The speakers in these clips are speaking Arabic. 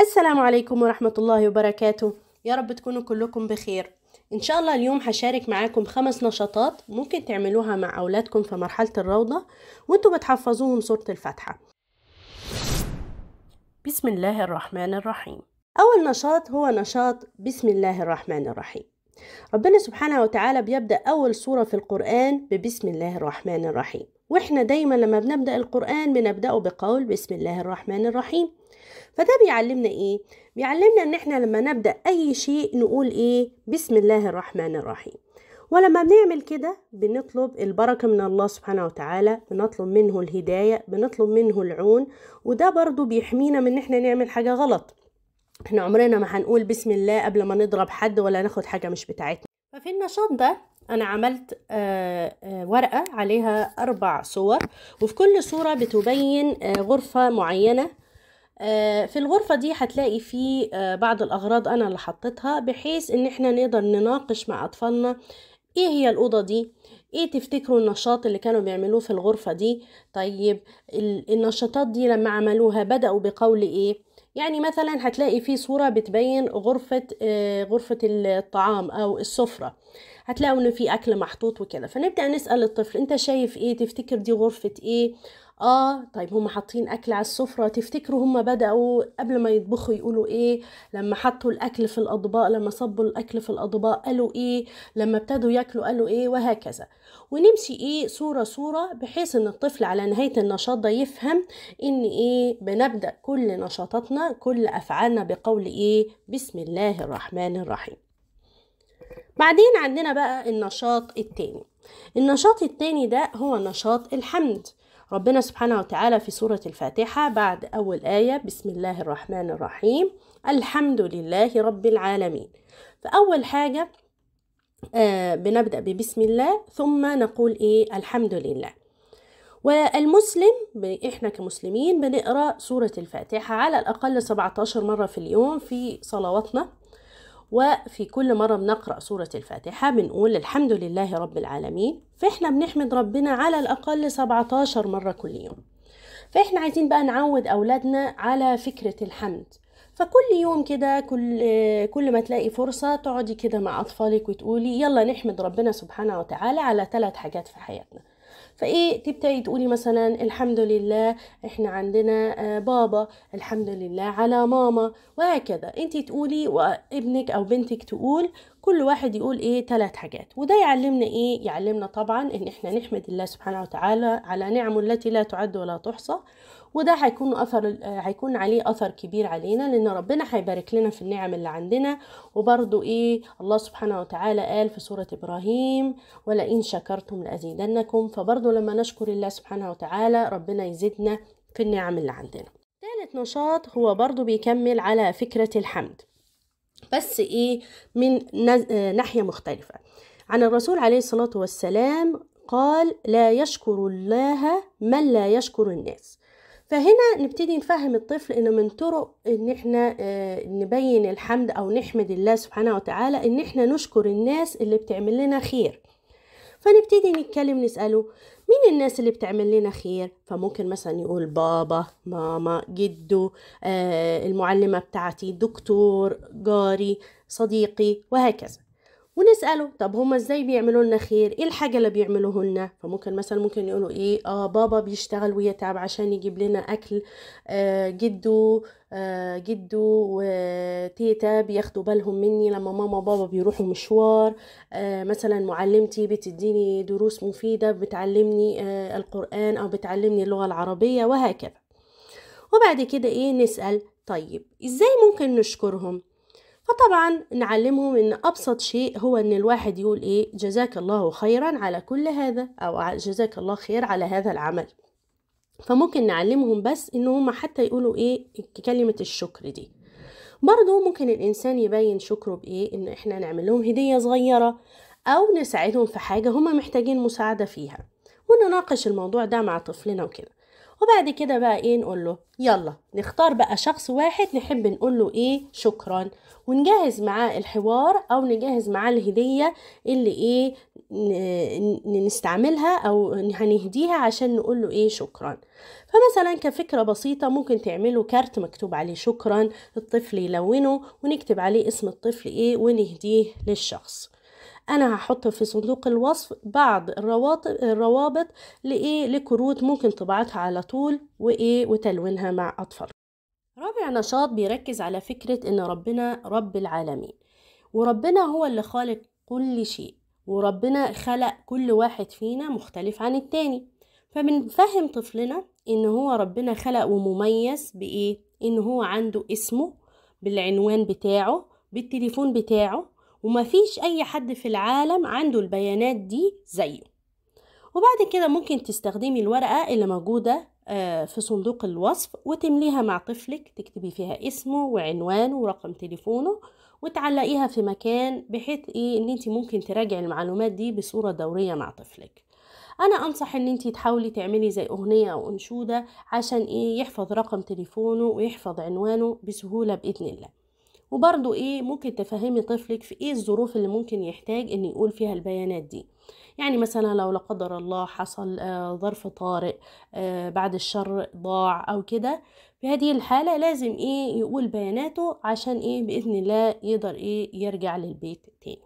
السلام عليكم ورحمة الله وبركاته يا رب تكونوا كلكم بخير إن شاء الله اليوم هشارك معاكم خمس نشاطات ممكن تعملوها مع أولادكم في مرحلة الروضة وانتوا بتحفظوهم سورة الفاتحة بسم الله الرحمن الرحيم أول نشاط هو نشاط بسم الله الرحمن الرحيم ربنا سبحانه وتعالى بيبدأ أول سورة في القرآن ببسم الله الرحمن الرحيم وإحنا دايما لما بنبدأ القرآن بنبدأه بقول بسم الله الرحمن الرحيم فده بيعلمنا ايه بيعلمنا ان احنا لما نبدا اي شيء نقول ايه بسم الله الرحمن الرحيم ولما بنعمل كده بنطلب البركة من الله سبحانه وتعالى بنطلب منه الهداية بنطلب منه العون وده برضو بيحمينا من ان احنا نعمل حاجة غلط احنا عمرنا ما هنقول بسم الله قبل ما نضرب حد ولا ناخد حاجة مش بتاعتنا ففي النشاط ده انا عملت آه، آه، ورقة عليها اربع صور وفي كل صورة بتبين آه، غرفة معينة آه، في الغرفة دي هتلاقي في آه، بعض الأغراض أنا اللي حطيتها بحيث إن احنا نقدر نناقش مع أطفالنا إيه هي الأوضة دي ايه تفتكروا النشاط اللي كانوا بيعملوه في الغرفة دي طيب النشاطات دي لما عملوها بدأوا بقول ايه يعني مثلا هتلاقي في صورة بتبين غرفة آه، غرفة الطعام أو السفرة هتلاقوا انه في اكل محطوط وكده فنبدا نسال الطفل انت شايف ايه تفتكر دي غرفه ايه اه طيب هم حاطين اكل على السفره تفتكروا هم بداوا قبل ما يطبخوا يقولوا ايه لما حطوا الاكل في الاطباق لما صبوا الاكل في الاطباق قالوا ايه لما ابتدوا ياكلوا قالوا ايه وهكذا ونمشي ايه صوره صوره بحيث ان الطفل على نهايه النشاط ده يفهم ان ايه بنبدا كل نشاطاتنا كل افعالنا بقول ايه بسم الله الرحمن الرحيم بعدين عندنا بقى النشاط التاني النشاط التاني ده هو نشاط الحمد ربنا سبحانه وتعالى في سورة الفاتحة بعد أول آية بسم الله الرحمن الرحيم الحمد لله رب العالمين فأول حاجة آه بنبدأ ببسم الله ثم نقول إيه الحمد لله والمسلم احنا كمسلمين بنقرا سوره الفاتحه على الاقل 17 مره في اليوم في صلواتنا وفي كل مرة بنقرأ سورة الفاتحة بنقول الحمد لله رب العالمين فإحنا بنحمد ربنا على الأقل 17 مرة كل يوم فإحنا عايزين بقى نعود أولادنا على فكرة الحمد فكل يوم كده كل كل ما تلاقي فرصه تقعدي كده مع اطفالك وتقولي يلا نحمد ربنا سبحانه وتعالى على ثلاث حاجات في حياتنا فايه تبتدي تقولي مثلا الحمد لله احنا عندنا آه، بابا الحمد لله على ماما وهكذا انت تقولي وابنك او بنتك تقول كل واحد يقول ايه ثلاث حاجات وده يعلمنا ايه يعلمنا طبعا ان احنا نحمد الله سبحانه وتعالى على نعمه التي لا تعد ولا تحصى وده هيكون اثر آه، هيكون عليه اثر كبير علينا لان ربنا هيبارك لنا في النعم اللي عندنا وبرضو ايه الله سبحانه وتعالى قال في سوره ابراهيم ولئن شكرتم لازيدنكم فبرضو لما نشكر الله سبحانه وتعالى ربنا يزيدنا في النعم اللي عندنا ثالث نشاط هو برضو بيكمل على فكره الحمد بس ايه من آه، ناحيه مختلفه عن الرسول عليه الصلاه والسلام قال لا يشكر الله من لا يشكر الناس فهنا نبتدي نفهم الطفل ان من طرق ان احنا آه، نبين الحمد او نحمد الله سبحانه وتعالى ان احنا نشكر الناس اللي بتعمل لنا خير فنبتدي نتكلم نسأله مين الناس اللي بتعمل لنا خير فممكن مثلا يقول بابا ماما جدو آه، المعلمة بتاعتي دكتور جاري صديقي وهكذا ونسأله طب هما ازاي بيعملوا لنا خير ايه الحاجة اللي بيعملوه لنا فممكن مثلا ممكن يقولوا ايه اه بابا بيشتغل ويتعب عشان يجيب لنا اكل آه جدو آه جدو وتيتا بياخدوا بالهم مني لما ماما وبابا بيروحوا مشوار آه مثلا معلمتي بتديني دروس مفيدة بتعلمني آه القرآن او بتعلمني اللغة العربية وهكذا وبعد كده ايه نسأل طيب ازاي ممكن نشكرهم فطبعا نعلمهم ان ابسط شيء هو ان الواحد يقول ايه جزاك الله خيرا على كل هذا او جزاك الله خير على هذا العمل فممكن نعلمهم بس ان هم حتى يقولوا ايه كلمة الشكر دي برضه ممكن الانسان يبين شكره بايه ان احنا نعمل لهم هدية صغيرة او نساعدهم في حاجة هم محتاجين مساعدة فيها ونناقش الموضوع ده مع طفلنا وكده وبعد كده بقى ايه نقول له يلا نختار بقى شخص واحد نحب نقول له ايه شكرا ونجهز معاه الحوار او نجهز معاه الهدية اللي ايه نستعملها او هنهديها عشان نقول له ايه شكرا فمثلا كفكرة بسيطة ممكن تعملوا كارت مكتوب عليه شكرا الطفل يلونه ونكتب عليه اسم الطفل ايه ونهديه للشخص انا هحط في صندوق الوصف بعض الروابط لايه لكروت ممكن طباعتها على طول وايه وتلوينها مع اطفال رابع نشاط بيركز على فكرة ان ربنا رب العالمين وربنا هو اللي خالق كل شيء وربنا خلق كل واحد فينا مختلف عن التاني فبنفهم طفلنا ان هو ربنا خلق ومميز بايه ان هو عنده اسمه بالعنوان بتاعه بالتليفون بتاعه ومفيش أي حد في العالم عنده البيانات دي زيه وبعد كده ممكن تستخدمي الورقة اللي موجودة آه، في صندوق الوصف وتمليها مع طفلك تكتبي فيها اسمه وعنوانه ورقم تليفونه وتعلقيها في مكان بحيث ايه ان انت ممكن تراجعي المعلومات دي بصورة دورية مع طفلك انا انصح ان انت تحاولي تعملي زي اغنية او انشودة عشان ايه يحفظ رقم تليفونه ويحفظ عنوانه بسهولة باذن الله وبرضو ايه ممكن تفهمي طفلك في ايه الظروف اللي ممكن يحتاج ان يقول فيها البيانات دي يعني مثلا لو لا قدر الله حصل آه ظرف طارئ آه بعد الشر ضاع او كده في هذه الحالة لازم ايه يقول بياناته عشان ايه بإذن الله يقدر ايه يرجع للبيت تاني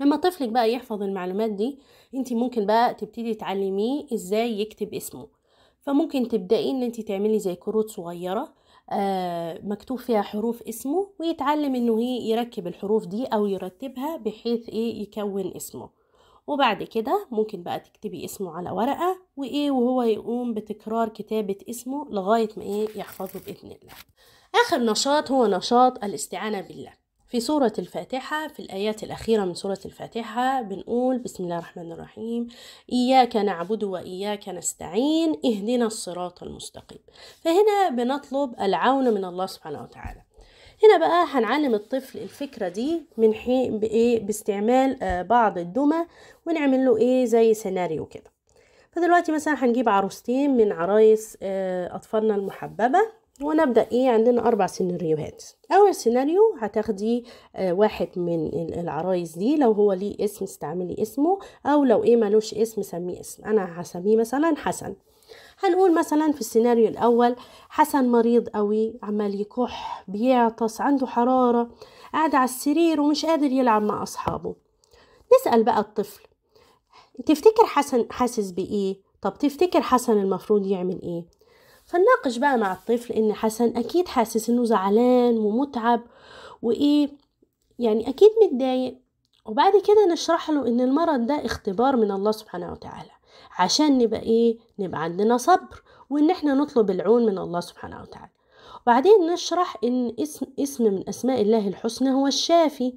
لما طفلك بقى يحفظ المعلومات دي انت ممكن بقى تبتدي تعلميه ازاي يكتب اسمه فممكن تبدأي ان انت تعملي زي كروت صغيرة آه، مكتوب فيها حروف اسمه ويتعلم انه يركب الحروف دي او يرتبها بحيث ايه يكون اسمه وبعد كده ممكن بقى تكتبي اسمه على ورقة وايه وهو يقوم بتكرار كتابة اسمه لغاية ما ايه يحفظه بإذن الله اخر نشاط هو نشاط الاستعانة بالله في سورة الفاتحة في الآيات الأخيرة من سورة الفاتحة بنقول بسم الله الرحمن الرحيم إياك نعبد وإياك نستعين اهدنا الصراط المستقيم فهنا بنطلب العون من الله سبحانه وتعالى هنا بقى هنعلم الطفل الفكرة دي من حين بإيه باستعمال آه، بعض الدمى ونعمل له إيه زي سيناريو كده فدلوقتي مثلا هنجيب عروستين من عرايس آه، أطفالنا المحببة ونبدأ إيه عندنا أربع سيناريوهات أول سيناريو هتاخدي آه، واحد من العرايس دي لو هو ليه اسم استعملي اسمه أو لو إيه ملوش اسم سميه اسم أنا هسميه مثلا حسن هنقول مثلا في السيناريو الأول حسن مريض قوي عمال يكح بيعطس عنده حرارة قاعد على السرير ومش قادر يلعب مع أصحابه نسأل بقى الطفل تفتكر حسن حاسس بإيه؟ طب تفتكر حسن المفروض يعمل إيه؟ فنناقش بقى مع الطفل ان حسن اكيد حاسس انه زعلان ومتعب وايه يعني اكيد متضايق وبعد كده نشرح له ان المرض ده اختبار من الله سبحانه وتعالى عشان نبقى ايه نبقى عندنا صبر وان احنا نطلب العون من الله سبحانه وتعالى وبعدين نشرح ان اسم, اسم من اسماء الله الحسنى هو الشافي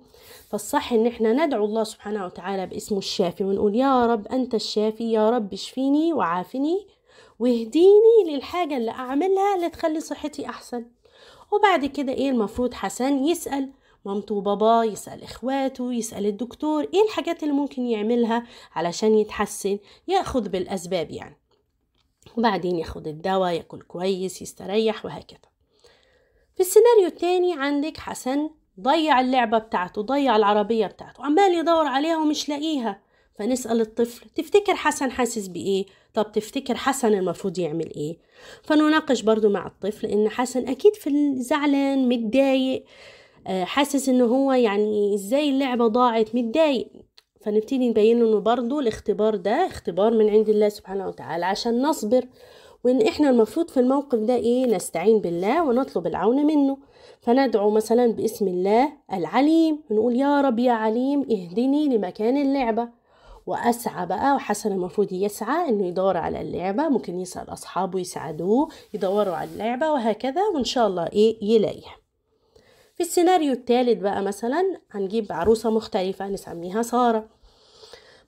فالصح ان احنا ندعو الله سبحانه وتعالى باسمه الشافي ونقول يا رب انت الشافي يا رب اشفيني وعافني واهديني للحاجة اللي أعملها اللي تخلي صحتي أحسن وبعد كده إيه المفروض حسن يسأل مامته وباباه يسأل إخواته يسأل الدكتور إيه الحاجات اللي ممكن يعملها علشان يتحسن يأخذ بالأسباب يعني وبعدين ياخد الدواء ياكل كويس يستريح وهكذا في السيناريو التاني عندك حسن ضيع اللعبة بتاعته ضيع العربية بتاعته عمال يدور عليها ومش لاقيها فنسأل الطفل تفتكر حسن حاسس بإيه؟ طب تفتكر حسن المفروض يعمل إيه؟ فنناقش برضو مع الطفل إن حسن أكيد في زعلان متضايق آه، حاسس إن هو يعني إزاي اللعبة ضاعت متضايق فنبتدي نبين له إنه برضو الاختبار ده اختبار من عند الله سبحانه وتعالى عشان نصبر وإن إحنا المفروض في الموقف ده إيه نستعين بالله ونطلب العون منه فندعو مثلا باسم الله العليم نقول يا رب يا عليم اهدني لمكان اللعبة واسعى بقى وحسن المفروض يسعى انه يدور على اللعبه ممكن يسال اصحابه يساعدوه يدوروا على اللعبه وهكذا وان شاء الله ايه يلاقيها في السيناريو الثالث بقى مثلا هنجيب عروسه مختلفه نسميها ساره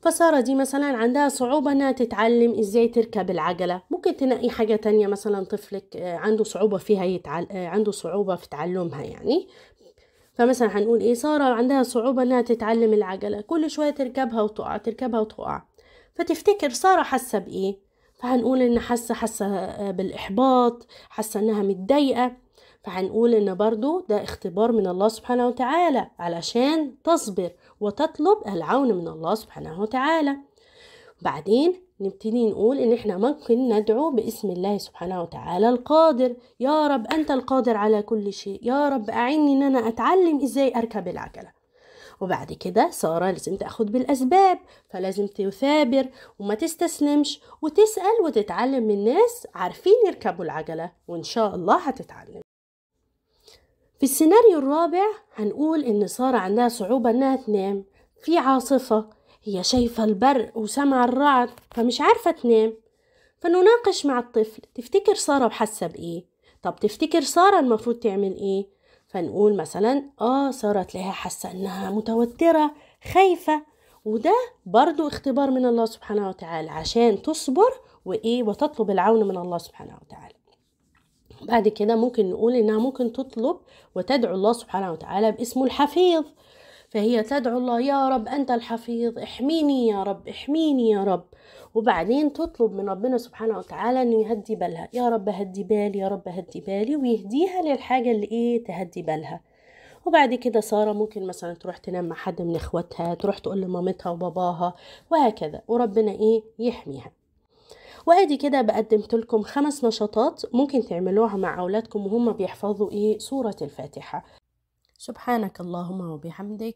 فسارة دي مثلا عندها صعوبة انها تتعلم ازاي تركب العجلة ممكن تنقي حاجة تانية مثلا طفلك آه، عنده صعوبة فيها يتعل... آه، عنده صعوبة في تعلمها يعني فمثلا هنقول ايه سارة عندها صعوبة انها تتعلم العجلة كل شوية تركبها وتقع تركبها وتقع فتفتكر سارة حاسة بايه فهنقول ان حاسة حاسة بالاحباط حاسة انها متضايقة فهنقول ان برضو ده اختبار من الله سبحانه وتعالى علشان تصبر وتطلب العون من الله سبحانه وتعالى بعدين نبتدي نقول ان احنا ممكن ندعو باسم الله سبحانه وتعالى القادر يا رب انت القادر على كل شيء يا رب اعني ان انا اتعلم ازاي اركب العجله وبعد كده سارة لازم تاخد بالأسباب فلازم تثابر وما تستسلمش وتسأل وتتعلم من ناس عارفين يركبوا العجلة وإن شاء الله هتتعلم في السيناريو الرابع هنقول إن سارة عندها صعوبة إنها تنام في عاصفة هي شايفة البرق وسمع الرعد فمش عارفة تنام فنناقش مع الطفل تفتكر سارة وحاسة بإيه؟ طب تفتكر سارة المفروض تعمل إيه؟ فنقول مثلا آه سارة تلاقيها حاسة إنها متوترة خايفة وده برضو اختبار من الله سبحانه وتعالى عشان تصبر وإيه وتطلب العون من الله سبحانه وتعالى بعد كده ممكن نقول إنها ممكن تطلب وتدعو الله سبحانه وتعالى باسمه الحفيظ فهي تدعو الله يا رب أنت الحفيظ احميني يا رب احميني يا رب وبعدين تطلب من ربنا سبحانه وتعالى انه يهدي بالها يا رب هدي بالي يا رب هدي بالي ويهديها للحاجة اللي ايه تهدي بالها وبعد كده ساره ممكن مثلا تروح تنام مع حد من اخواتها تروح تقول لمامتها وباباها وهكذا وربنا ايه يحميها وادي كده بقدمت لكم خمس نشاطات ممكن تعملوها مع اولادكم وهم بيحفظوا ايه سوره الفاتحه سبحانك اللهم وبحمدك